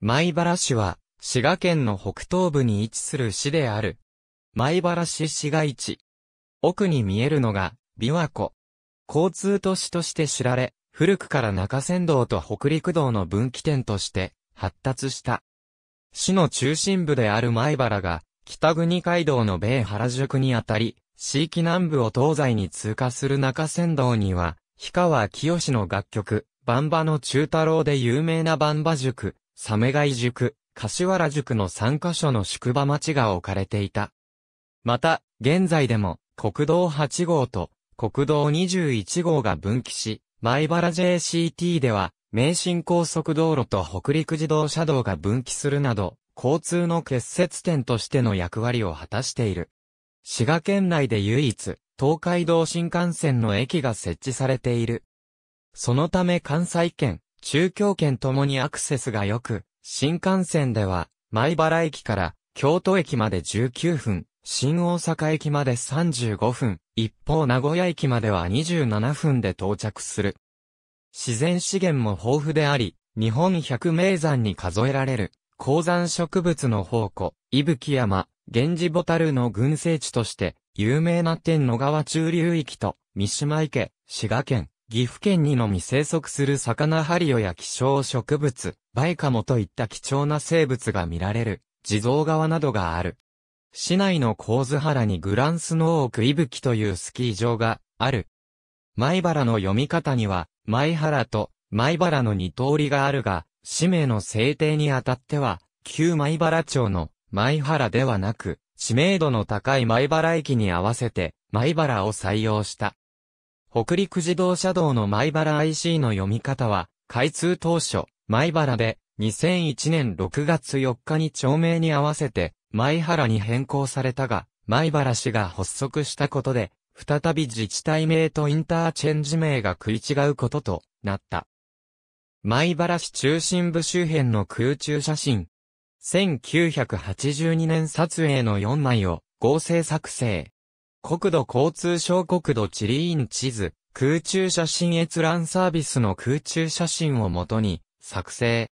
米原市は、滋賀県の北東部に位置する市である。米原市市街地。奥に見えるのが、琵琶湖。交通都市として知られ、古くから中山道と北陸道の分岐点として、発達した。市の中心部である米原が、北国街道の米原宿にあたり、市域南部を東西に通過する中山道には、氷川清の楽曲、バンバの中太郎で有名なバンバ塾、サメガイ塾、柏原塾の3カ所の宿場町が置かれていた。また、現在でも、国道8号と国道21号が分岐し、米原 JCT では、名神高速道路と北陸自動車道が分岐するなど、交通の結節点としての役割を果たしている。滋賀県内で唯一、東海道新幹線の駅が設置されている。そのため関西圏、中京圏ともにアクセスが良く、新幹線では、米原駅から京都駅まで19分、新大阪駅まで35分、一方名古屋駅までは27分で到着する。自然資源も豊富であり、日本百名山に数えられる、鉱山植物の宝庫、伊吹山、源氏ボタルの群生地として、有名な天野川中流域と、三島池、滋賀県、岐阜県にのみ生息する魚ハリオや希少植物、バイカモといった貴重な生物が見られる、地蔵川などがある。市内の神津原にグランスノークイブキというスキー場がある。米原の読み方には、米原と米原の二通りがあるが、氏名の制定にあたっては、旧米原町の米原ではなく、知名度の高い米原駅に合わせて、米原を採用した。北陸自動車道の米原 IC の読み方は、開通当初、米原で、2001年6月4日に町名に合わせて、米原に変更されたが、米原氏が発足したことで、再び自治体名とインターチェンジ名が食い違うこととなった。米原市中心部周辺の空中写真。1982年撮影の4枚を合成作成。国土交通省国土地理院地図、空中写真閲覧サービスの空中写真をもとに、作成。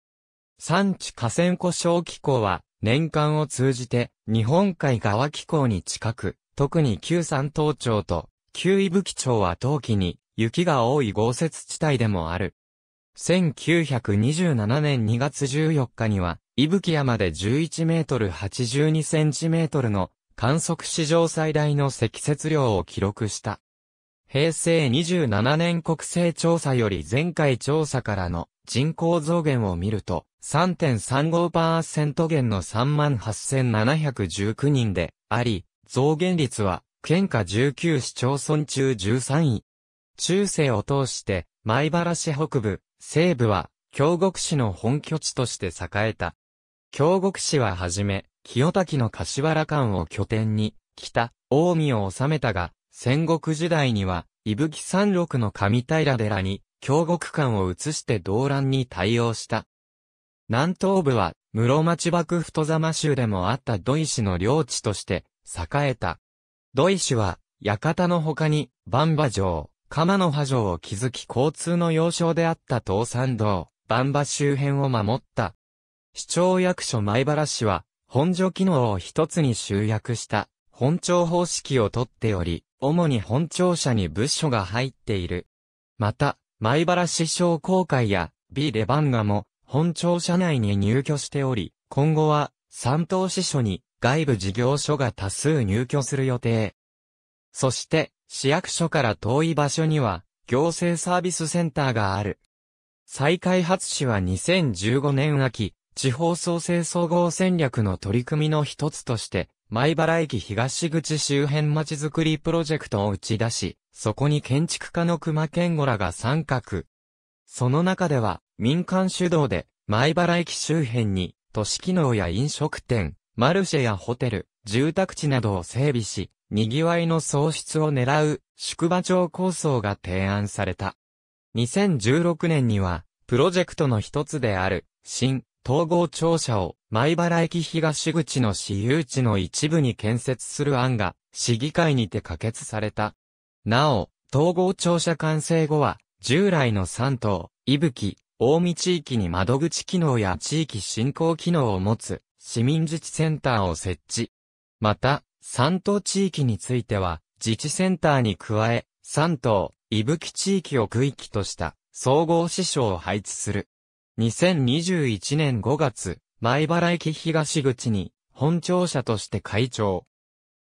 産地河川湖小気候は、年間を通じて、日本海側気候に近く、特に旧山東町と、旧伊吹町は冬季に、雪が多い豪雪地帯でもある。1927年2月14日には、伊吹山で11メートル82センチメートルの観測史上最大の積雪量を記録した。平成27年国勢調査より前回調査からの人口増減を見ると、3.35%減の38,719人であり、増減率は県下19市町村中13位。中世を通して、米原市北部、西部は、京極市の本拠地として栄えた。京極市ははじめ、清滝の柏原間を拠点に、北、近江を治めたが、戦国時代には、伊吹山麓の上平寺に、京極間を移して動乱に対応した。南東部は、室町幕府戸様州でもあった土井氏の領地として、栄えた。土井氏は、館の他に、万馬城、鎌の波城を築き交通の要衝であった東山道、万馬周辺を守った。市長役所前原氏は、本所機能を一つに集約した本庁方式をとっており、主に本庁舎に部署が入っている。また、米原市商公会やビレバンガも本庁舎内に入居しており、今後は三島支所に外部事業所が多数入居する予定。そして、市役所から遠い場所には、行政サービスセンターがある。再開発市は2015年秋、地方創生総合戦略の取り組みの一つとして、前原駅東口周辺まちづくりプロジェクトを打ち出し、そこに建築家の熊健吾らが参画。その中では、民間主導で、前原駅周辺に、都市機能や飲食店、マルシェやホテル、住宅地などを整備し、賑わいの創出を狙う宿場町構想が提案された。2016年には、プロジェクトの一つである、新、統合庁舎を米原駅東口の私有地の一部に建設する案が市議会にて可決された。なお、統合庁舎完成後は従来の3島、伊吹、大見地域に窓口機能や地域振興機能を持つ市民自治センターを設置。また、3島地域については、自治センターに加え、3島、伊吹地域を区域とした、総合支所を配置する。2021年5月、前原駅東口に、本庁舎として開庁。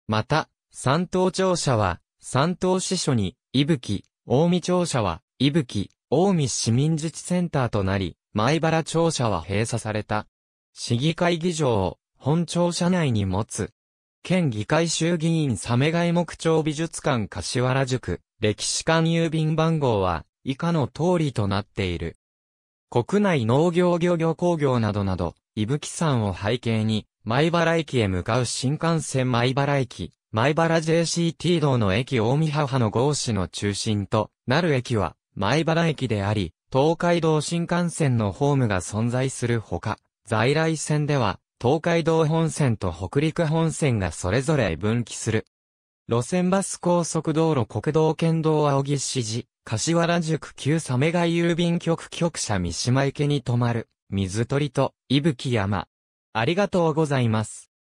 また、三島庁舎は、三島支所に、伊吹、大見庁舎は、伊吹、大見市民自治センターとなり、前原庁舎は閉鎖された。市議会議場を、本庁舎内に持つ。県議会衆議院サメイ木町美術館柏原宿、歴史館郵便番号は、以下の通りとなっている。国内農業漁業工業などなど、伊吹山を背景に、米原駅へ向かう新幹線米原駅、米原 JCT 道の駅大見母の合市の中心となる駅は、米原駅であり、東海道新幹線のホームが存在するほか、在来線では、東海道本線と北陸本線がそれぞれ分岐する。路線バス高速道路国道県道青木市寺、柏原宿旧サメガ郵便局局舎三島池に泊まる、水鳥と、伊吹山。ありがとうございます。